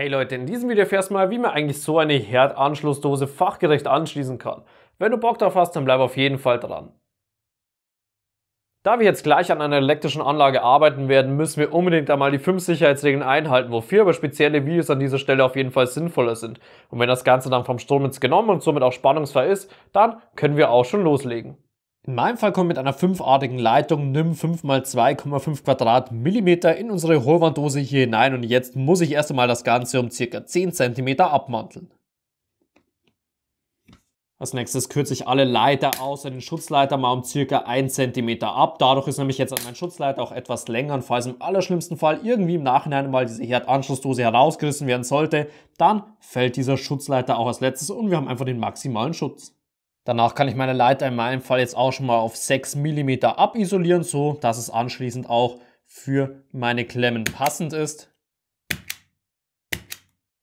Hey Leute, in diesem Video erfährst du mal, wie man eigentlich so eine Herdanschlussdose fachgerecht anschließen kann. Wenn du Bock drauf hast, dann bleib auf jeden Fall dran. Da wir jetzt gleich an einer elektrischen Anlage arbeiten werden, müssen wir unbedingt einmal die 5 Sicherheitsregeln einhalten, wofür aber spezielle Videos an dieser Stelle auf jeden Fall sinnvoller sind. Und wenn das Ganze dann vom Stromnetz genommen und somit auch spannungsfrei ist, dann können wir auch schon loslegen. In meinem Fall kommt mit einer fünfartigen Leitung NIM 5 x 2,5 Quadratmillimeter in unsere Hohlwanddose hier hinein und jetzt muss ich erst einmal das Ganze um ca. 10 cm abmanteln. Als nächstes kürze ich alle Leiter außer den Schutzleiter mal um ca. 1 cm ab. Dadurch ist nämlich jetzt mein Schutzleiter auch etwas länger und falls im allerschlimmsten Fall irgendwie im Nachhinein mal diese Herdanschlussdose herausgerissen werden sollte, dann fällt dieser Schutzleiter auch als letztes und wir haben einfach den maximalen Schutz. Danach kann ich meine Leiter in meinem Fall jetzt auch schon mal auf 6 mm abisolieren, so dass es anschließend auch für meine Klemmen passend ist.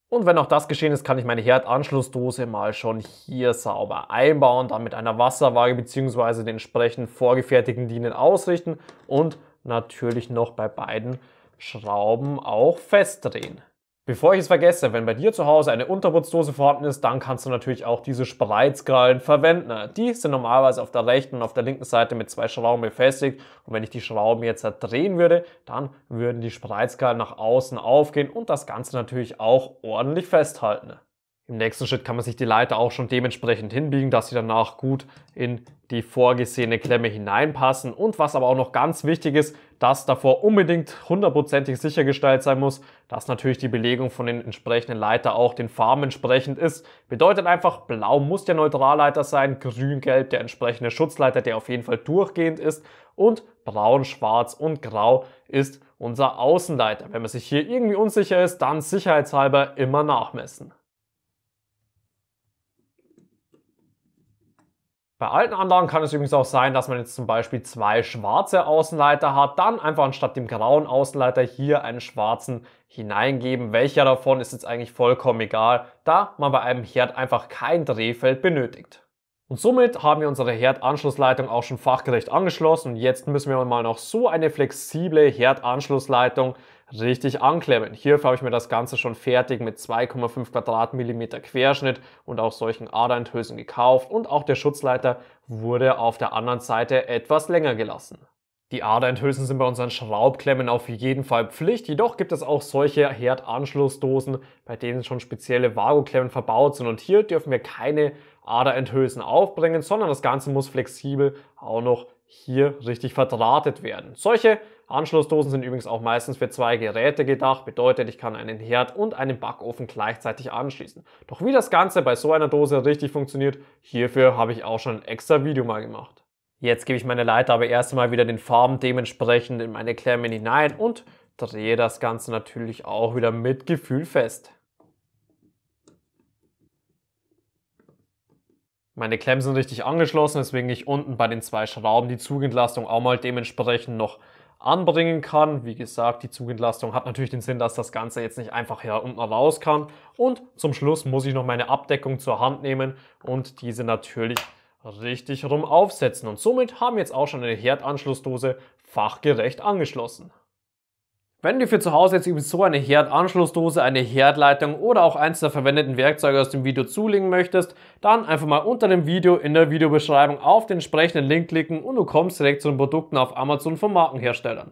Und wenn auch das geschehen ist, kann ich meine Herdanschlussdose mal schon hier sauber einbauen, dann mit einer Wasserwaage bzw. den entsprechend vorgefertigten Dienen ausrichten und natürlich noch bei beiden Schrauben auch festdrehen. Bevor ich es vergesse, wenn bei dir zu Hause eine Unterputzdose vorhanden ist, dann kannst du natürlich auch diese Spreizkrallen verwenden. Die sind normalerweise auf der rechten und auf der linken Seite mit zwei Schrauben befestigt. Und wenn ich die Schrauben jetzt drehen würde, dann würden die Spreizkrallen nach außen aufgehen und das Ganze natürlich auch ordentlich festhalten. Im nächsten Schritt kann man sich die Leiter auch schon dementsprechend hinbiegen, dass sie danach gut in die vorgesehene Klemme hineinpassen. Und was aber auch noch ganz wichtig ist, dass davor unbedingt hundertprozentig sichergestellt sein muss, dass natürlich die Belegung von den entsprechenden Leiter auch den Farben entsprechend ist. Bedeutet einfach, blau muss der Neutralleiter sein, grün-gelb der entsprechende Schutzleiter, der auf jeden Fall durchgehend ist und braun, schwarz und grau ist unser Außenleiter. Wenn man sich hier irgendwie unsicher ist, dann sicherheitshalber immer nachmessen. Bei alten Anlagen kann es übrigens auch sein, dass man jetzt zum Beispiel zwei schwarze Außenleiter hat, dann einfach anstatt dem grauen Außenleiter hier einen schwarzen hineingeben. Welcher davon ist jetzt eigentlich vollkommen egal, da man bei einem Herd einfach kein Drehfeld benötigt. Und somit haben wir unsere Herdanschlussleitung auch schon fachgerecht angeschlossen und jetzt müssen wir mal noch so eine flexible Herdanschlussleitung richtig anklemmen. Hierfür habe ich mir das Ganze schon fertig mit 2,5 Quadratmillimeter Querschnitt und auch solchen Adenthülsen gekauft und auch der Schutzleiter wurde auf der anderen Seite etwas länger gelassen. Die Aderenthülsen sind bei unseren Schraubklemmen auf jeden Fall Pflicht, jedoch gibt es auch solche Herdanschlussdosen, bei denen schon spezielle Varoklemmen verbaut sind und hier dürfen wir keine Aderenthülsen aufbringen, sondern das Ganze muss flexibel auch noch hier richtig verdrahtet werden. Solche Anschlussdosen sind übrigens auch meistens für zwei Geräte gedacht, bedeutet, ich kann einen Herd und einen Backofen gleichzeitig anschließen. Doch wie das Ganze bei so einer Dose richtig funktioniert, hierfür habe ich auch schon ein extra Video mal gemacht. Jetzt gebe ich meine Leiter aber erstmal wieder den Farben dementsprechend in meine Klemmen hinein und drehe das Ganze natürlich auch wieder mit Gefühl fest. Meine Klemmen sind richtig angeschlossen, deswegen ich unten bei den zwei Schrauben die Zugentlastung auch mal dementsprechend noch anbringen kann. Wie gesagt, die Zugentlastung hat natürlich den Sinn, dass das Ganze jetzt nicht einfach hier unten raus kann. Und zum Schluss muss ich noch meine Abdeckung zur Hand nehmen und diese natürlich richtig rum aufsetzen und somit haben wir jetzt auch schon eine Herdanschlussdose fachgerecht angeschlossen. Wenn du für zu Hause jetzt eben so eine Herdanschlussdose, eine Herdleitung oder auch eins der verwendeten Werkzeuge aus dem Video zulegen möchtest, dann einfach mal unter dem Video in der Videobeschreibung auf den entsprechenden Link klicken und du kommst direkt zu den Produkten auf Amazon von Markenherstellern.